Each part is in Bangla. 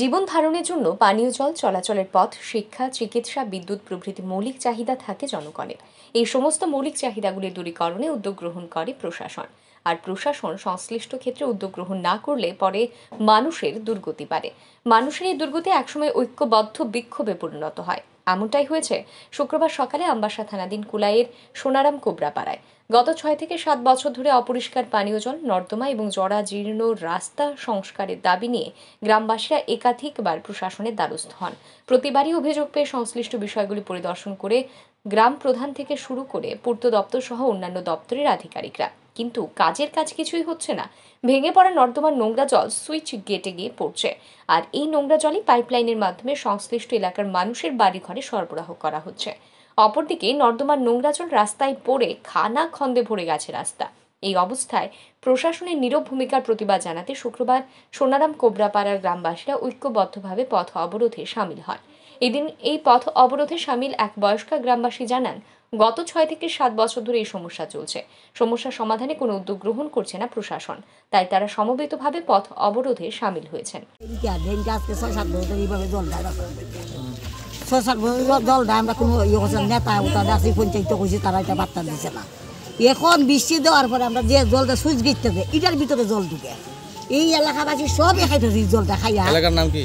জীবন ধারণের জন্য পানীয় জল চলাচলের পথ শিক্ষা চিকিৎসা বিদ্যুৎ প্রভৃতি মৌলিক চাহিদা থাকে জনগণের এই সমস্ত মৌলিক চাহিদাগুলি দূরীকরণে উদ্যোগ গ্রহণ করে প্রশাসন আর প্রশাসন সংশ্লিষ্ট ক্ষেত্রে উদ্যোগ গ্রহণ না করলে পরে মানুষের দুর্গতি বাড়ে মানুষের এই দুর্গতি একসময় ঐক্যবদ্ধ বিক্ষোভে পরিণত হয় এমনটাই হয়েছে শুক্রবার সকালে আম্বাসা থানাধীন কুলাইয়ের সোনারাম কোবরাপাড়ায় গত ছয় থেকে সাত বছর ধরে অপরিষ্কার পানীয় জল নর্দমা এবং জরা জীর্ণ রাস্তা সংস্কারের দাবি নিয়ে গ্রামবাসীরা একাধিকবার প্রশাসনের দ্বারস্থ হন প্রতিবারই অভিযোগ পেয়ে সংশ্লিষ্ট বিষয়গুলি পরিদর্শন করে গ্রাম প্রধান থেকে শুরু করে পূর্ত দপ্তর সহ অন্যান্য দপ্তরের আধিকারিকরা কিন্তু কাজের কাজ কিছুই হচ্ছে না ভেঙে পড়া নর্দমার নোংরা জল সুইচ গেটে গিয়ে পড়ছে আর এই নোংরা জলই পাইপলাইনের মাধ্যমে সংশ্লিষ্ট এলাকার মানুষের বাড়ি ঘরে সরবরাহ করা হচ্ছে অপরদিকে নর্দমার নোংরা জল রাস্তায় পড়ে খানা খন্দে ভরে গেছে রাস্তা এই অবস্থায় প্রশাসনের নীরব ভূমিকার প্রতিবাদ জানাতে শুক্রবার সোনারাম কোবরাপাড়ার গ্রামবাসীরা ঐক্যবদ্ধভাবে পথ অবরোধে সামিল হয় এদিন এই পথ অবরোধে সামিল এক বয়স্কা গ্রামবাসী জানান গত ছয় থেকে সাত বছর ধরে এই সমস্যা চলছে সমস্যা সমাধানে কোনো উদ্যোগ গ্রহণ করছে না প্রশাসন তাই তারা সমবেতভাবে পথ অবরোধে সামিল হয়েছেন আমরা কোনো ইয়ে নেতা পঞ্চায়েত কইছি তারা এটা বার্তা দিচ্ছে না এখন বৃষ্টি দেওয়ার পরে আমরা যে জলটা সুইচ গিট থাকে এটার ভিতরে জল ঢুকে এই এলাকাবাসী সব এখানে জলটা খাইয়া এলাকার নাম কি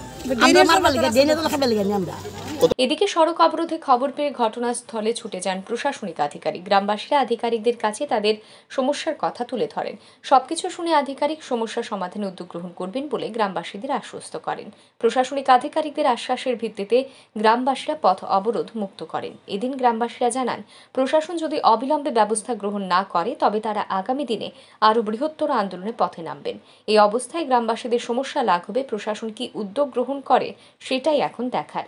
আমরা মারবার লিগে দেনে তো খাবার লিগে আমরা এদিকে সড়ক অবরোধে খবর পেয়ে ঘটনাস্থলে ছুটে যান প্রশাসনিক আধিকারিক গ্রামবাসীরা আধিকারিকদের কাছে তাদের সমস্যার কথা তুলে ধরেন সবকিছু শুনে আধিকারিক সমস্যা সমাধানে উদ্যোগ গ্রহণ করবেন বলে গ্রামবাসীদের আশ্বস্ত করেন প্রশাসনিক আধিকারিকদের আশ্বাসের ভিত্তিতে গ্রামবাসীরা পথ অবরোধ মুক্ত করেন এদিন গ্রামবাসীরা জানান প্রশাসন যদি অবিলম্বে ব্যবস্থা গ্রহণ না করে তবে তারা আগামী দিনে আরও বৃহত্তর আন্দোলনে পথে নামবেন এই অবস্থায় গ্রামবাসীদের সমস্যা লাঘবে প্রশাসন কি উদ্যোগ গ্রহণ করে সেটাই এখন দেখার